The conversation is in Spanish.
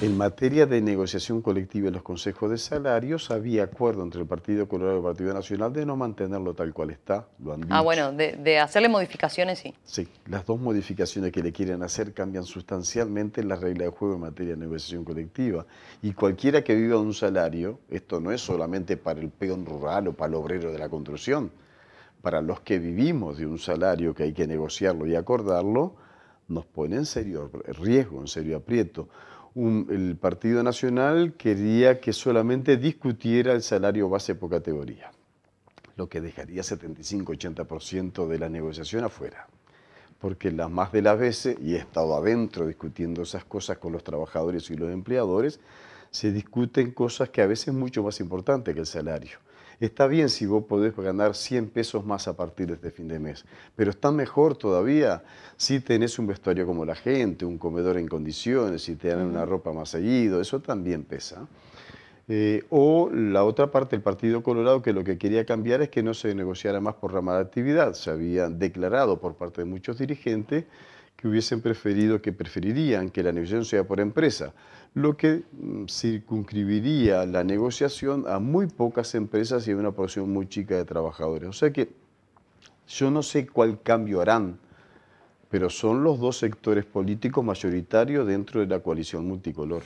En materia de negociación colectiva en los consejos de salarios, había acuerdo entre el Partido Colorado y el Partido Nacional de no mantenerlo tal cual está, Ah, bueno, de, hacerle modificaciones, sí. Sí, las dos modificaciones que le quieren hacer cambian sustancialmente la regla de juego en materia de negociación colectiva. Y cualquiera que viva de un salario, esto no es solamente para el peón rural o para el obrero de la construcción, para los que vivimos de un salario que hay que negociarlo y acordarlo, nos pone en serio riesgo, en serio aprieto el Partido Nacional quería que solamente discutiera el salario base por categoría, lo que dejaría 75-80% de la negociación afuera. Porque las más de las veces, y he estado adentro discutiendo esas cosas con los trabajadores y los empleadores, se discuten cosas que a veces es mucho más importantes que el salario. Está bien si vos podés ganar 100 pesos más a partir de este fin de mes, pero está mejor todavía si tenés un vestuario como la gente, un comedor en condiciones, si te dan una ropa más seguido, eso también pesa. Eh, o la otra parte, el Partido Colorado, que lo que quería cambiar es que no se negociara más por rama de actividad. Se había declarado por parte de muchos dirigentes que hubiesen preferido, que preferirían que la negociación sea por empresa, lo que mm, circunscribiría la negociación a muy pocas empresas y a una porción muy chica de trabajadores. O sea que yo no sé cuál cambio harán, pero son los dos sectores políticos mayoritarios dentro de la coalición multicolor.